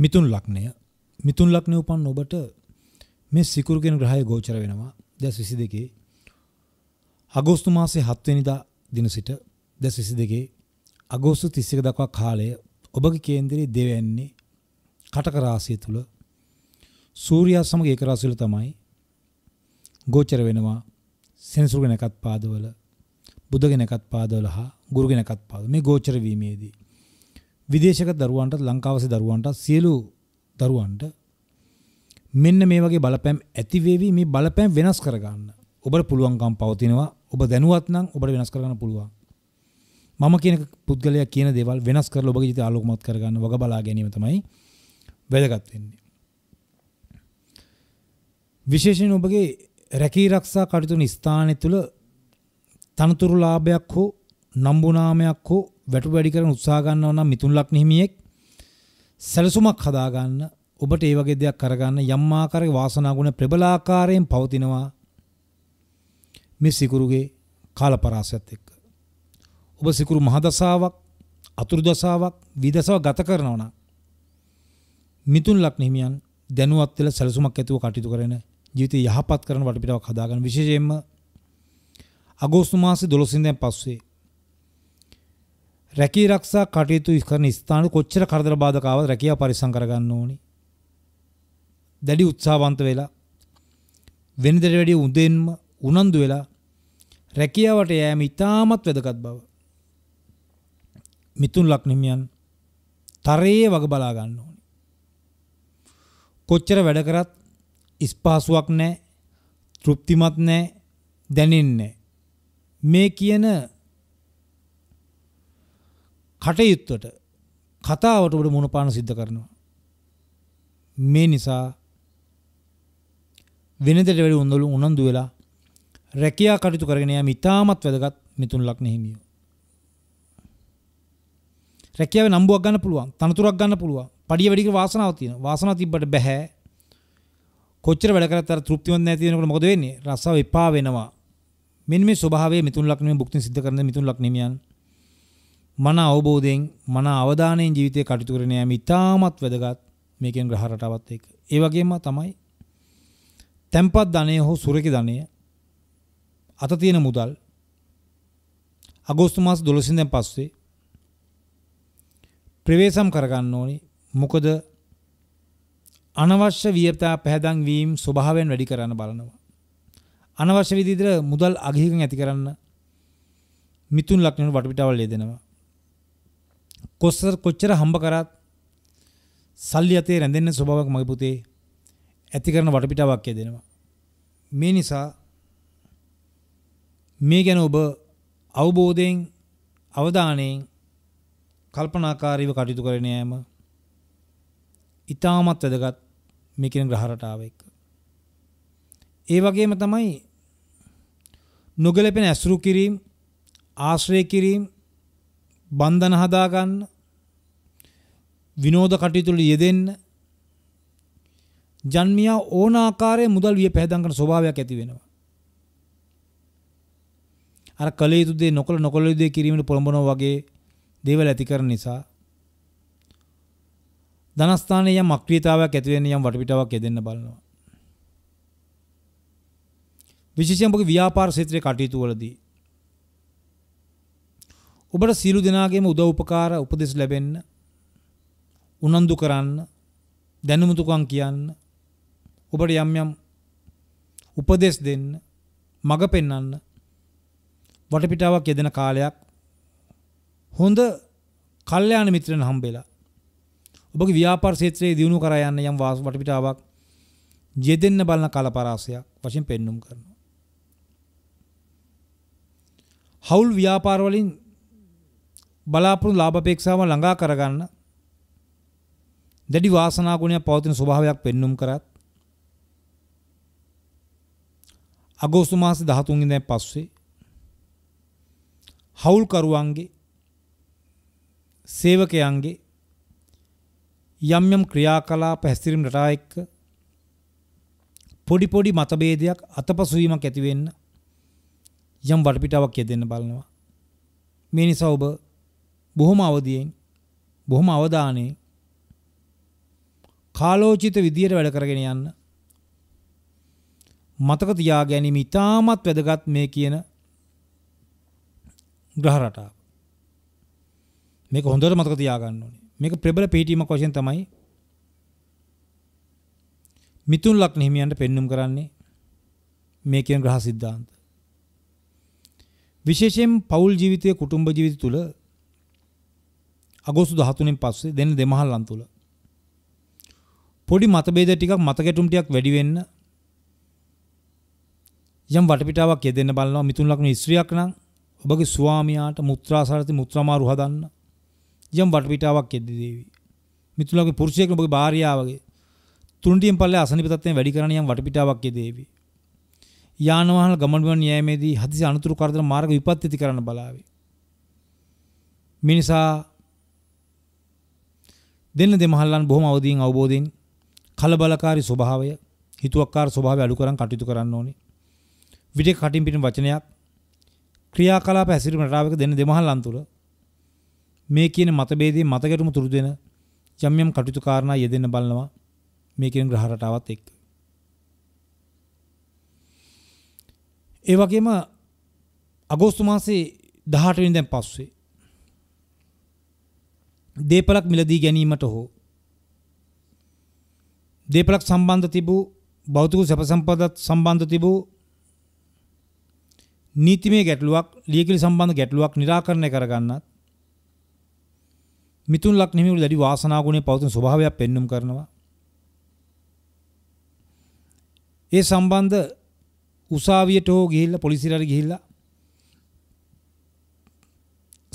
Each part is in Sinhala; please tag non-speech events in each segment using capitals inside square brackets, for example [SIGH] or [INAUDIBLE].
මිතුන් ලක්නය මිතුන් ලක්නය උපන් ඔබට මේ සිකුරුගෙන ග්‍රහය ගෝචර වෙනවා දැස් විසි දෙකේ අගෝස්තු මාසේ හත්වනිදා දින සිට දැස් විසි දෙකේ අගෝස්තු තිස්සික දක්වා කාලය ඔබගේ කේන්දරී දෙවන්නේ කටකරාසිය තුළ සූරයා සමග ඒකරාසිල තමයි ගෝචර වෙනවා සෙනසුරුගෙනකත් පාදවල බුදගෙනකත් පාදවල හා ගුරුගෙනකත් පාද මේ ගෝචර වීමේදී විදේශක දරුවන්ටත් ලංකාවසේ දරුවන්ටත් සියලු දරුවන්ට මෙන්න මේ වගේ බලපෑම් ඇති වෙවි මේ බලපෑම් වෙනස් කරගන්න. ඔබට පුළුවන්කම් පවතිනවා. ඔබ දැනුවත් නම් ඔබට වෙනස් කරගන්න පුළුවන්. මම කියන පුද්ගලයා කියන දේවල් වෙනස් කරලා ඔබගේ ජීවිතය ආලෝකමත් කරගන්න වග බලා ගැනීම තමයි වැදගත් වෙන්නේ. විශේෂයෙන් ඔබගේ රැකී ආරක්ෂා කටයුතු ස්ථානය තුළ තනතුරු ලාභයක් හෝ නම්බුනාමයක් හෝ වැටු වැඩි කරන උත්සාහ ගන්නව නම් මිතුන් ලක්නිහිමියෙක් සැලසුමක් හදා ගන්න ඔබට ඒ වගේ දෙයක් කරගන්න යම් ආකාරයක වාසනා ගුණ ප්‍රබලාකාරයෙන් පවතිනවා මේ සිකුරුගේ කාලපරාසයත් එක්ක ඔබ සිකුරු මහදසාවක් අතුරු දසාවක් විදසාව ගත කරනවා නම් මිතුන් ලක්නිහිමියන් දැනුවත් වෙලා සැලසුමක් ඇතුව කටයුතු කරන ජීවිතය යහපත් කරන වටපිටාවක් හදාගන්න විශේෂයෙන්ම අගෝස්තු මාසේ 12 වෙනිදා පස්සේ රැකී රක්ෂා කටයුතු කරන ස්ථාන කොච්චර කරදර බාධක ආවද රැකියාව පරිස්සම් කරගන්න ඕනි. දැඩි උත්සාහවන්ත වෙලා වෙනදට වැඩිය උදෙන්ම උනන්දු වෙලා රැකියාවට යෑම ඉතාමත් වැදගත් බව. මිතුන් ලක්නිමියන් තරයේ වග බලා ගන්න ඕනි. කොච්චර වැඩ කරත් ඉස්පාසුවක් නැහැ, තෘප්තිමත් නැහැ, දැනෙන්නේ නැහැ. මේ කියන කටයුත්තට කතාවට උඩ මොනපාන සිද්ධ කරනවා. මේ නිසා වෙනදට වැඩි උඳලු උනන්දු වෙලා රැකියා කටයුතු කරගෙන යාම ඉතාමත් වැදගත් මිතුන් ලග්න හිමියෝ. රැකියාවේ නම්බුවක් ගන්න පුළුවන්, තනතුරක් ගන්න පුළුවන්. පඩිය වැඩි කර වාසනාවක් තියෙනවා. වාසනාව තිබ්බට බෑ. කොච්චර වැඩ කරත් අර තෘප්තිමත් නැති වෙනකොට මොකද වෙන්නේ? රස්සාව එපා වෙනවා. මෙන්න මේ ස්වභාවය මිතුන් ලග්නෙම භුක්ති සිද්ධ කරන මිතුන් ලග්නෙමියන් මන අවබෝධයෙන් මන අවධානයෙන් ජීවිතය කටයුතු කරන යාම ඉතාමත් වැදගත් මේකෙන් ග්‍රහ රටාවත් එක්ක. ඒ වගේම තමයි තැම්පත් ධනය හෝ සුරකි ධනය අත තියෙන මුදල් අගෝස්තු මාස 12 දැන් පස්සේ ප්‍රවේශම් කරගන්න ඕනි. මොකද අනවශ්‍ය වියතා පැහැදන් වීම ස්වභාවයෙන් වැඩි කරන්න බලනවා. අනවශ්‍ය විදිහට මුදල් අගහිකින් ඇති කරන්න මිතුන් ලක්ෂණ වටපිටාවල් යෙදෙනවා. කොස්සර කොච්චර හම්බ කරත් සල්ලි අතේ රැඳෙන්න ස්වභාවයක් මගේ පුතේ ඇති කරන වටපිටාවක් දෙනවා. මේ නිසා මේ ගැන ඔබ අවබෝධයෙන් අවධානයෙන් කල්පනාකාරීව කටයුතු කරන යාම ඉතාමත් වැදගත් මේ කියන ග්‍රහරටාව එක්ක. ඒ වගේම තමයි නොගැලපෙන ඇසුරු කිරීම ආශ්‍රය කිරීම බන්ධන හදා ගන්න විනෝද කටයුතු වල යෙදෙන්න ජන්මියා ඕන ආකාරයේ මුදල් වියපැහැදම් කරන ස්වභාවයක් ඇති වෙනවා. අර කල යුතු දේ නොකල නොකල යුතු දේ කිරීමට පොළඹනවා වගේ දේවල් ඇති කරන නිසා ධනස්ථානයේ යම් අක්‍රීයතාවයක් ඇති වෙන යම් වටපිටාවක් යෙදෙන්න බලනවා. විශේෂයෙන්ම ව්‍යාපාර ක්ෂේත්‍රයේ කටයුතු වලදී ඔබට සියලු දෙනාගේම උදව් උපකාර උපදෙස් ලැබෙන්න උනන්දු කරන්න දැනුමුතුකම් කියන්න ඔබට යම් යම් උපදෙස් දෙන්න මඟ පෙන්වන්න වටපිටාවක් යෙදෙන කාලයක් හොඳ කල්යාණ මිත්‍රයන් හම්බෙලා ඔබගේ ව්‍යාපාර ක්ෂේත්‍රයේ දියුණුව කරා යන්න යම් වටපිටාවක් යෙදෙන්න බලන කලපරාසයක් වශයෙන් පෙන්눔 කරනවා. හවුල් ව්‍යාපාර වලින් බලාපොරොත්තු ලාභපේක්ෂාව ළඟා කරගන්න දැඩි වාසනා ගුණයක් පවතින ස්වභාවයක් පෙන්눔 කරත් අගෝස්තු මාස 13 ඉඳන් පස්සේ හවුල්කරුවන්ගේ සේවකයන්ගේ යම් යම් ක්‍රියාකලාප හැසිරීම රටා එක්ක පොඩි පොඩි මතභේදයක් අතපසුවීමක් ඇති වෙන්න යම් වටපිටාවක් යෙදෙන්න බලනවා මේ නිසා ඔබ බොහොම අවදියෙන් බොහොම අවධානයෙන් කාලෝචිත විදියට වැඩ කරගෙන යන්න මතක තියා ගැනීම ඉතාමත් වැදගත් මේ කියන ග්‍රහ රටාව මේක හොඳට මතක තියා ගන්න ඕනේ මේක ප්‍රබල පිළිටීමක් වශයෙන් තමයි මිතුන් ලග්න හිමියන්ට පෙන්눔 කරන්නේ මේ කියන ග්‍රහ સિદ્ધාන්ත විශේෂයෙන් පෞල් ජීවිතය කුටුම්බ ජීවිත තුළ අගෝස්තු 13න් පස්සේ දෙන්න දෙමහල්ලන් තුල. පොඩි මතභේද ටිකක් මතකැටුම් ටිකක් වැඩි වෙන්න යම් වටපිටාවක් යෙදෙන්න බලනවා මිතුන් ලක්ෂණ ස්ත්‍රියක් නම් ඔබගේ ස්වාමියාට මුත්‍රාසරති මුත්‍රාමාරු හදන්න යම් වටපිටාවක් යෙදි දේවි මිතුන් ලක්ෂණ පුරුෂයෙක් ඔබගේ භාර්යාවගේ තුන්ටියෙන් පල්ලේ අසනීප තත්ත්වයෙන් වැඩි කරන යම් වටපිටාවක් යෙදි දේවි යාන වාහන ගමන් බිමන් යාමේදී හදිසි අනතුරු කරදර මාර්ග විපත් ඇති කරන්න බලාවේ මිනිසා දෙන්න දෙමහල්ලන් බොහොම අවදීන් අවබෝධයෙන් කලබලකාරී ස්වභාවය හිතුවක්කාර ස්වභාවය අඩු කරන් කටයුතු කරන්න ඕනේ. විටේ කටින් පිටින් වචනයක් ක්‍රියාකලාප හැසිරීම රටාවක දෙන්න දෙමහල්ලන් තුල මේ කියන මතභේදයේ මතකැටුම තුරු දෙන යම් යම් කටයුතු කාරණා යෙදෙන්න බලනවා මේ කියන ග්‍රහ රටාවත් එක්ක. ඒ වගේම අගෝස්තු මාසේ 18 වෙනිදාන් පස්සේ දේපලක් මිලදී ගැනීමට හෝ දේපලක් සම්බන්ධ තිබූ භෞතික සැප සම්පදත් සම්බන්ධ තිබූ නීතිමය ගැටලුවක් ලියකිලි සම්බන්ධ ගැටලුවක් निराකරණය කරගන්නත් මිතුන් ලක් නිමිවුල දැඩි වාසනා ගුණේ පවතින ස්වභාවයක් පෙන්눔 කරනවා ඒ සම්බන්ධ උසාවියට හෝ ගිහිල්ලා පොලිසියට ගිහිල්ලා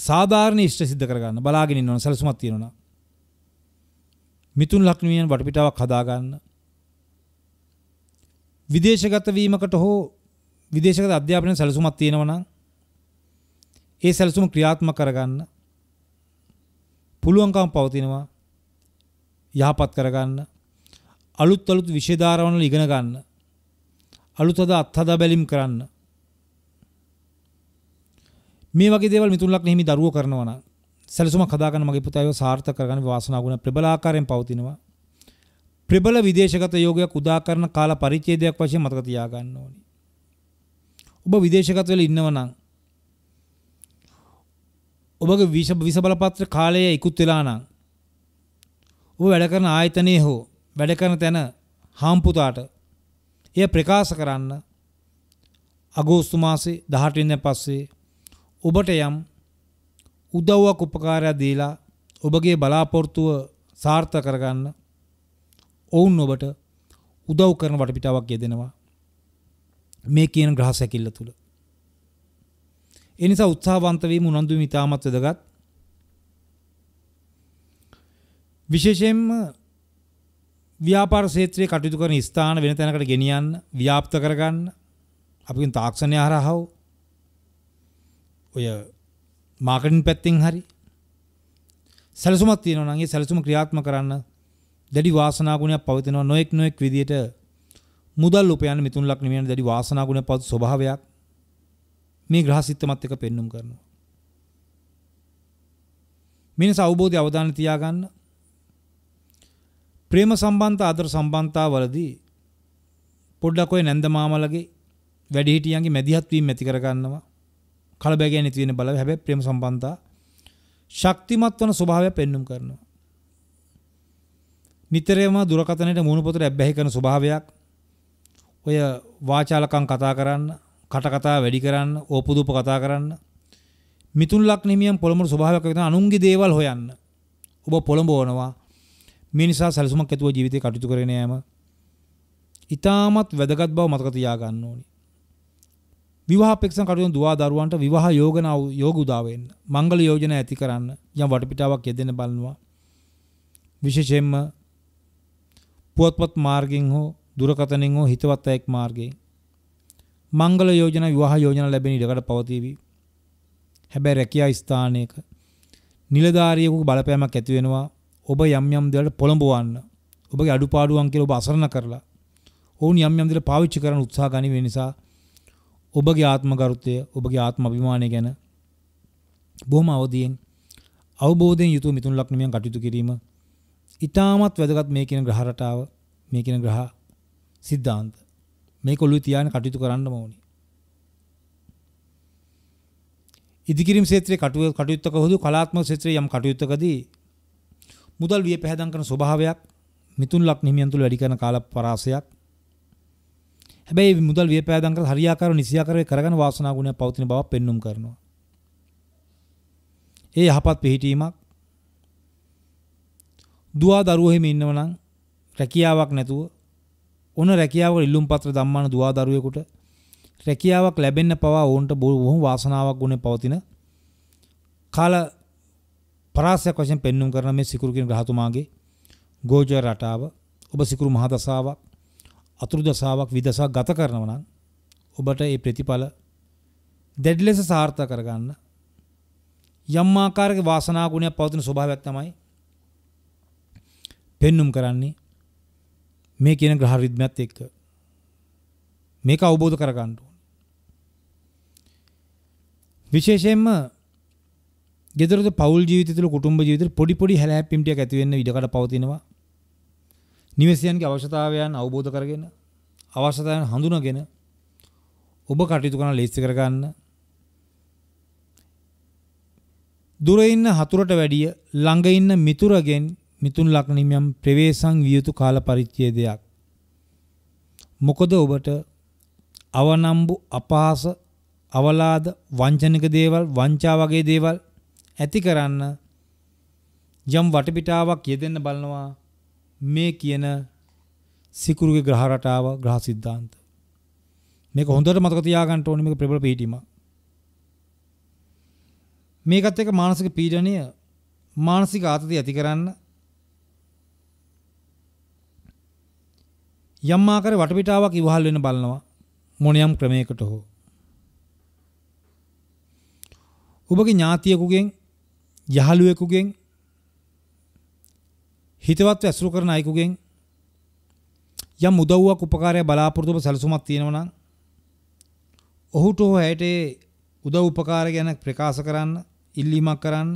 සාධාරණ ඉෂ්ට සිද්ධ කරගන්න බලාගෙන ඉන්න ඕන සැලසුමක් තියෙනවා. මිතුන් ලක්ෂණීයන වටපිටාවක් හදාගන්න. විදේශගත වීමකට හෝ විදේශගත අධ්‍යාපනයේ සැලසුමක් තියෙනවා නම් ඒ සැලසුම ක්‍රියාත්මක කරගන්න පුළුවන්කම් පවතිනවා යහපත් කරගන්න අලුත් අලුත් විෂය ධාරවල ඉගෙන ගන්න අලුත් අද අත්හදා බැලීම් කරන්න මේ වගේ දේවල් මිතුරුලක් නෙහිමි දරුවෝ කරනවා නම් සැලසුමක් හදාගන්න මගේ පුතා ඒව සාර්ථක කරගන්න වාසනාවුණ ප්‍රබල ආකාරයෙන් පවතිනවා. ප්‍රබල විදේශගත යෝගයක් උදා කරන කාල පරිච්ඡේදයක් වශයෙන් මතක තියාගන්න ඕනේ. ඔබ විදේශගත වෙලා ඉන්නවා නම් ඔබගේ විෂ විස බලපත්‍ර කාලය ඉක්ුත් වෙලා නම් ඔබ වැඩ කරන ආයතනයේ හෝ වැඩ කරන තැන හාම්පුතාට එය ප්‍රකාශ කරන්න අගෝස්තු මාසේ 18 වෙනිදා පස්සේ ඔබට යම් උදව්වක් උපකාරයක් දීලා ඔබගේ බලාපොරොත්තුව සාර්ථක කරගන්න ඔවුන් ඔබට උදව් කරන වටපිටාවක් යෙදෙනවා මේ කියන ග්‍රහ සැකිල්ල තුල. ඒ නිසා උත්සාහවන්ත වීම උනන්දු වීම ඉතාමත් වැදගත්. විශේෂයෙන්ම ව්‍යාපාර ක්ෂේත්‍රයේ කටයුතු කරන ස්ථාන වෙන තැනකට ගෙනියන්න, ව්‍යාප්ත කරගන්න, අපිකින් තාක්ෂණය හරහා ඔය මාකටින් පැත්තෙන් හරි සැලසුමක් තියෙනවා නම් ඒ සැලසුම ක්‍රියාත්මක කරන්න දැඩි වාසනා ගුණයක් පවතිනවා නොඑක් නොඑක් විදියට මුදල් උපයන මිතුන් ලක් නිවන දැඩි වාසනා ගුණයක් පවතු ස්වභාවයක් මේ ග්‍රහ සිත්තමත් එක පෙන්눔 කරනවා මිනිස් අවබෝධය අවධානය තියාගන්න ප්‍රේම සම්බන්ධ ආදර සම්බන්ධතා වලදී පොඩ්ඩක් ඔය නැන්ද මාමලගේ වැඩිහිටියන්ගේ මැදිහත් වීම ඇති කරගන්නවා කලබැගෑනි තියෙන බල හැබැයි ප්‍රේම සම්බන්ධතා ශක්තිමත් වන ස්වභාවය පෙන්눔 කරනවා. නිතරම දුරකථනයේ මුණු පොතට ඇබ්බැහි කරන ස්වභාවයක් ඔය වාචාලකම් කතා කරන්න, කට කතා වැඩි කරන්න, ඕපදූප කතා කරන්න මිතුල්ලක් නිමියම් පොළඹ ස්වභාවයක් වෙන අනුන්ගේ දේවල් හොයන්න. ඔබ පොළඹවනවා. මේ නිසා සැලසුමක් ඇතුව ජීවිතේ කටයුතු කරගෙන යෑම ඊටමත් වැදගත් බව මතක තියාගන්න ඕනේ. විවාහපේක්ෂණ කටයුතු දුවා දරුවන්ට විවාහ යෝජන යෝග උදා වෙන්න මංගල යෝජනා ඇති කරන්න යම් වටපිටාවක් යෙදෙන්න බලනවා විශේෂයෙන්ම පුවත්පත් මාර්ගෙන් හෝ දුරකථනෙන් හෝ හිතවත් අයෙක් මාර්ගයෙන් මංගල යෝජනා විවාහ යෝජනා ලැබෙන ඉඩකට පවතිවි හැබැයි රැකියා ස්ථානයක නිලධාරියෙකු බලපෑමක් ඇති වෙනවා ඔබ යම් යම් දේවල් පොළඹවන්න ඔබගේ අඩුපාඩුවන් කියලා ඔබ අසරණ කරලා ඔවුන් යම් යම් දේවල් පාවිච්චි කරන්න උත්සාහ ගනි වෙන නිසා ඔබගේ ආත්මගරුත්වය ඔබගේ ආත්ම අභිමානය ගැන බොහොම අවදියෙන් අවබෝධයෙන් යුතුව මිතුන් ලක්ෂණයන් කටයුතු කිරීම ඊටාමත් වැදගත් මේ කියන ග්‍රහ රටාව මේ කියන ග්‍රහ સિદ્ધාන්ත මේක ඔළුවේ තියාගෙන කටයුතු කරන්න ඕනේ ඉදිකිරීම් ක්ෂේත්‍රයේ කටයුතු කටයුත්තක හොදු කලාත්මක ක්ෂේත්‍රයේ යම් කටයුත්තකදී මුදල් විය පැහැදම් කරන ස්වභාවයක් මිතුන් ලක් නිමියන් තුළ වැඩි කරන කාල පරාසයක් හැබැයි මුදල් වියපෑදම් කරලා හරියාකාරව නිසියාකාරව කරගෙන වාසනා ගුණයක් පවතින බවක් පෙන්눔 කරනවා. ඒ යහපත් පිළිහිටීමක් දුවා දරුවෝ හිමි ඉන්නවනම් රැකියාවක් නැතුව ඔන රැකියාවක ඉල්ලුම් පත්‍ර ධම්මාන දුවා දරුවෙකුට රැකියාවක් ලැබෙන්න පවා ඔවුන්ට බොහොම වාසනාවක් ගුණේ පවතින කාල පරාසයක් වශයෙන් පෙන්눔 කරන මේ සිකුරු කියන ග්‍රහතුමාගේ ගෝචර රටාව ඔබ සිකුරු මහදසාවක් අතුරු දසාවක් විදසාවක් ගත කරනව නම් ඔබට ඒ ප්‍රතිඵල දැඩි ලෙස සාර්ථක කරගන්න යම් ආකාරයක වාසනා ගුණයක් පවතින ස්වභාවයක් තමයි පෙන්눔 කරන්නේ මේ කියන ග්‍රහ රිද්මයත් එක්ක මේක අවබෝධ කරගන්න ඕනේ විශේෂයෙන්ම ගෙදරද පෞල් ජීවිතය තුළ කුටුම්බ ජීවිතේ පොඩි පොඩි හැලහැප්පීම් ටික ඇති වෙන්න ඉඩකඩ පවතිනවා නිවසියන්ගේ අවශ්‍යතාවයන් අවබෝධ කරගෙන අවශ්‍යතාවයන් හඳුනාගෙන ඔබ කටයුතු කරන ලේසි කරගන්න දුර ඉන්න හතුරට වැඩිය ළඟ ඉන්න මිතුරගෙන් මිතුන් ලක්නිමියම් ප්‍රවේශම් විය යුතු කාල පරිච්ඡේදයක් මොකද ඔබට අවනම්බු අපහාස අවලාද වංචනික දේවල් වංචා වගේ දේවල් ඇති කරන්න යම් වටපිටාවක් යෙදෙන්න බලනවා මේ කියන සිකුරුගේ ග්‍රහ රටාව ග්‍රහ સિદ્ધාන්ත මේක හොඳට මතක තියාගන්න ඕනේ මේක ප්‍රබල පිටීමක් මේකත් එක්ක මානසික පීඩනය මානසික ආතතිය ඇති කරන්න යම් ආකාරයේ වටපිටාවක් ඉවහල් වෙන බලනවා මොනියම් ක්‍රමයකට හෝ ඔබගේ ඥාතියෙකුගෙන් යහළුවෙකුගෙන් හිතවත් ඇසුරු කරන අයෙකුගෙන් යම් උදව්වක් උපකාරයක් බලාපොරොත්තු ඔබ සැලසුමක් තියෙනවා නම් ඔහුට හෝ ඇයට උදව් උපකාර ගැන ප්‍රකාශ කරන්න ඉල්ලීමක් කරන්න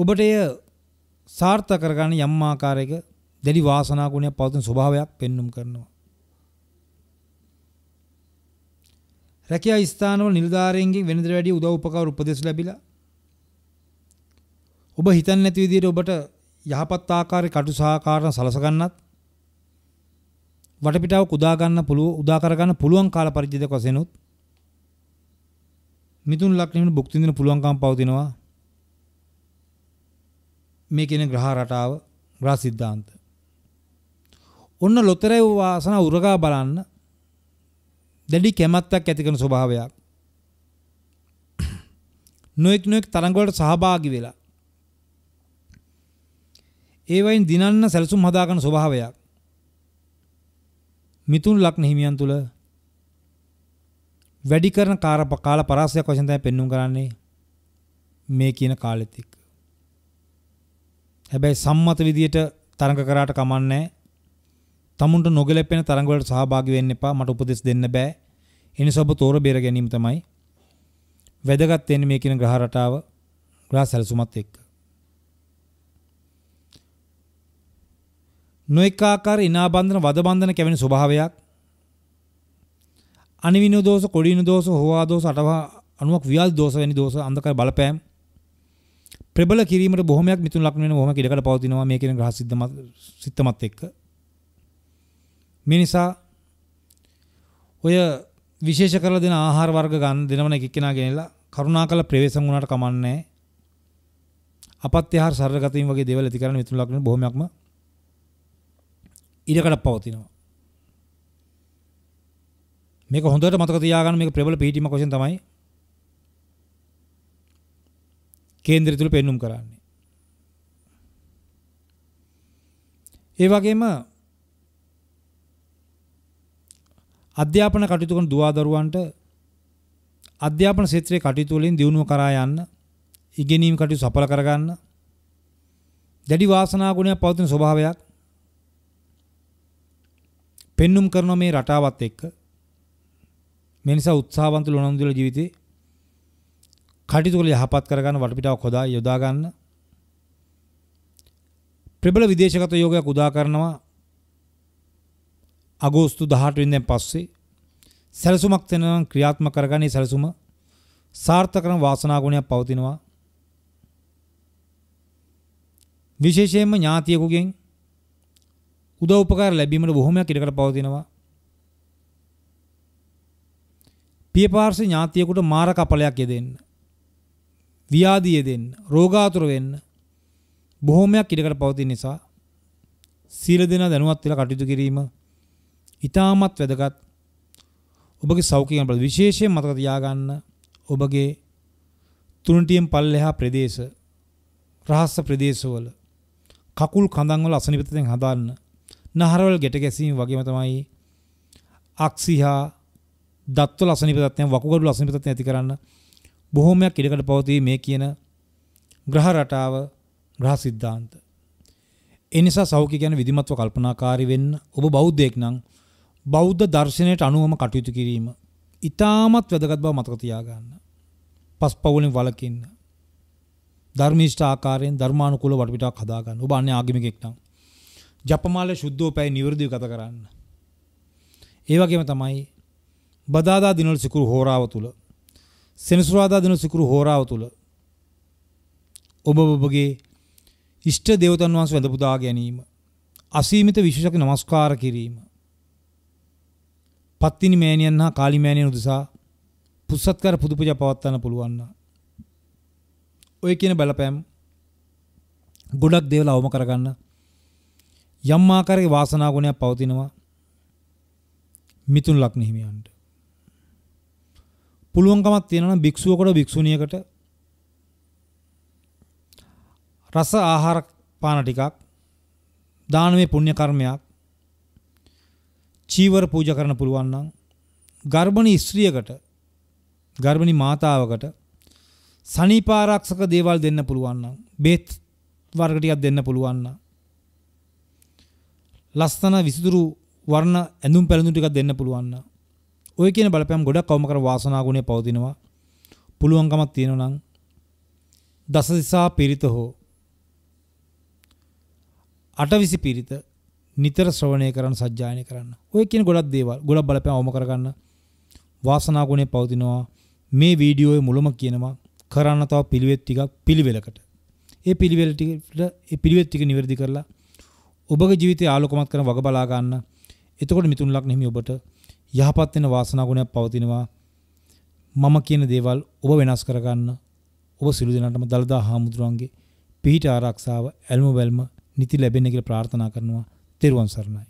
ඔබට එය සාර්ථක කරගන්න යම් ආකාරයක දැඩි වාසනා ගුණයක් පවතින ස්වභාවයක් පෙන්눔 කරනවා රැකියා ස්ථානවල නිලධාරීන්ගෙන් වෙනදට වැඩිය උදව් උපකාර උපදෙස් ලැබිලා ඔබ හිතන්නේ නැති විදිහට ඔබට යහපත් ආකාරයේ කටු සහකාරණ සලසගන්නත් වටපිටාව කුදා ගන්න පුළුව උදා කර ගන්න පුළුවන් කාල පරිච්ඡේදයක් වශයෙන්ුත් මිතුන් ලක්ෂණ භුක්ති විඳින පුළුවන්කම් පවතිනවා මේ කියන ග්‍රහ රටාව ග්‍රහ સિદ્ધාන්ත ඔන්න ලොතරැය වාසන උරගා බලන්න දැඩි කැමැත්තක් ඇති කරන ස්වභාවයක් [CLEARS THROAT] නොඑක් නොඑක් තරඟ වලට සහභාගී වෙලා ඒවයින් දිනන්න සැලසුම් හදාගන්න ස්වභාවයක් මිතුන් ලක්න හිමියන් තුල වැඩි කරන කාල පරාසයක් වශයෙන් තමයි පෙන්눔 කරන්නේ මේ කියන කාලෙත් එක්ක. හැබැයි සම්මත විදියට තරඟ කරාට කමන්නේ තමුන්ට නොගැලපෙන තරඟ වලට සහභාගී වෙන්න එපා මට උපදෙස් දෙන්න බෑ. එනිසා ඔබ තෝර බේර ගැනීම තමයි වැදගත් වෙන්නේ මේ කියන ග්‍රහ රටාව ග්‍රහ සැලසුමත් එක්ක. නොඑකාකාර ඉනාබන්ධන වදබන්ධන කැවෙන ස්වභාවයක් අනිවිනෝ දෝෂ කොඩින දෝෂ හෝවා දෝෂ අටවා අණුවක් වියල් දෝෂ වැනි දෝෂ අන්ධකාර බලපෑම් ප්‍රබල කිරීමට බොහොමයක් මිතුන් ලක්ෂණ වෙන බොහොම ඉඩකඩ පවතිනවා මේ කියන ග්‍රහ සිද්ධමත් සිත්තමත් එක්ක මේ නිසා ඔය විශේෂ කරලා දෙන ආහාර වර්ග ගන්න දෙනවන එක එක්කෙනා ගෙනලා කරුණාකර ප්‍රවේශම් වුණාට කමන්නේ අපත්‍යහාර සරලගතින් වගේ දේවල් ඇති කරන මිතුන් ලක්ෂණ බොහොමයක්ම ඉඩකඩ පවතිනවා. මේක හොඳට මතක තියාගන්න මේක ප්‍රබල පිහිටීමක් වශයෙන් තමයි කේන්ද්‍රය තුල පෙන්눔 කරන්නේ. ඒ වගේම අධ්‍යාපන කටයුතු කරන දුවා දරුවන්ට අධ්‍යාපන ක්ෂේත්‍රයේ කටයුතු වලින් දියුණුව කරා යන්න ඉගෙනීම් කටයුතු සඵල කරගන්න දැඩි වාසනා ගුණයක් පවතින ස්වභාවයක් පෙන්눔 කරන මේ රටාවත් එක්ක මේ නිසා උත්සාහවන්ත ලොනන්දුල ජීවිතේ කටයුතු වල යහපත් කරගන්න වටපිටාවක් හොදා යොදා ගන්න ප්‍රබල විදේශගත යෝගයක් උදා කරනවා අගෝස්තු 18 වෙනිදාන් පස්සේ සැලසුමක් තනනම් ක්‍රියාත්මක කරගන්නේ සැලසුම සාර්ථක කරන වාසනා ගුණයක් පවතිනවා විශේෂයෙන්ම ඥාතියෙකුගෙන් උදව් උපකාර ලැබීමට බොහොමයක් ඉඩකඩ පවතිනවා. පියපාර්ශ්ව ඥාතියෙකුට මාර කපලයක් යෙදෙන්න. ව්‍යාධි යෙදෙන්න, රෝගාතුර වෙන්න බොහොමයක් ඉඩකඩ පවතින නිසා සීල දෙනා දැනුවත් වෙලා කටයුතු කිරීම ඉතාමත් වැදගත්. ඔබගේ සෞඛ්‍ය ගැන විශේෂයෙන් මතක තියාගන්න ඔබගේ තුනටියෙන් පල්ලෙහා ප්‍රදේශ රහස් ප්‍රදේශවල කකුල් කඳන් වල අසනීපිතෙන් හදාන්න නහරවල ගැට ගැසීම් වගේම තමයි අක්සිහා දත්ව ලසනීප තත්ත්වයන් වකුගඩු ලසනීප තත්ත්වයන් ඇති කරන්න බොහෝමයක් ඉඩකට පවතී මේ කියන ග්‍රහ රටාව ග්‍රහ સિદ્ધාන්ත. ඒ නිසා සෞඛ්‍ය ගැන විධිමත්ව කල්පනාකාරී වෙන්න ඔබ බෞද්ධයෙක් නම් බෞද්ධ දර්ශනයට අනුවම කටයුතු කිරීම ඉතාමත් වැදගත් බව මතක තියාගන්න. පස්පවුලෙන් වළකින්න. ධර්මිෂ්ඨ ආකාරයෙන් ධර්මානුකූල වටපිටාවක් හදාගන්න. ඔබ අන්‍ය ආගමිකෙක් නම් ජපමාල ශුද්ධෝපැය නිවර්දිව ගත කරන්න. ඒ වගේම තමයි බදාදා දිනවල සිකුරු හෝරාව තුල සෙනසුරාදා දිනවල සිකුරු හෝරාව තුල ඔබ ඔබගේ ඉෂ්ට දේවතන් වහන්සේ වැඳ පුදා ගැනීම අසීමිත විශේෂක නමස්කාර කිරීම පත්තිනි මෑණියන් හා කාලි මෑණියන් උදෙසා පුස්සත්කාර පුදු පූජා පවත්වන්න පුළුවන්. ඔය කියන බලපෑම් ගොඩක් දේවල් අවම කරගන්න යම් ආකාරයේ වාසනා ගුණයක් පවතිනවා මිතුන් ලග්න හිමියන්ට. පුළුවන්කමක් තියෙනවා නම් භික්ෂුවකට භික්ෂුණියකට රස ආහාර පාන ටිකක් දානමය පුණ්‍ය කර්මයක් චීවර පූජා කරන්න පුළුවන් නම් ගර්භණී ස්ත්‍රියකට ගර්භණී මාතාවකට සනීපාරක්ෂක දේවල් දෙන්න පුළුවන් නම් බෙහෙත් වර්ග ටිකක් දෙන්න පුළුවන් නම් ලස්සන විසිතුරු වර්ණ ඇඳුම් පැළඳුම් ටිකක් දෙන්න පුළුවන්. ඔය කියන බලපෑම් ගොඩක් කවම කර වාසනා ගුණේ පවතිනවා. පුළුවන්කමක් තියෙනවා නම් දසදිසා පිරිත හෝ අටවිසි පිරිත නිතර ශ්‍රවණය කරන්න සජ්ජායනය කරන්න. ඔය කියන ගොඩක් දේවල් ගොඩක් බලපෑම් අවම කරගන්න වාසනා ගුණේ පවතිනවා. මේ වීඩියෝයේ මුලම කියනවා කරන්න තව පිළිවෙත් ටිකක් පිළිවෙලකට. ඒ පිළිවෙල ටිකට ඒ පිළිවෙත් ටික නිවැරදි කරලා ඔබගේ ජීවිතය ආලෝකමත් කරන වග බලා ගන්න. එතකොට මිතුන් ලග්න හිමි ඔබට යහපත් වෙන වාසනා ගුණයක් පවතිනවා. මම කියන දේවල් ඔබ වෙනස් කරගන්න. ඔබ සිළු දිනටම දලදා හාමුදුරන්ගේ පිහිට ආරක්ෂාව, ඇල්ම බැල්ම නිති ලැබෙන්න කියලා ප්‍රාර්ථනා කරනවා. තෙරුවන් සරණයි.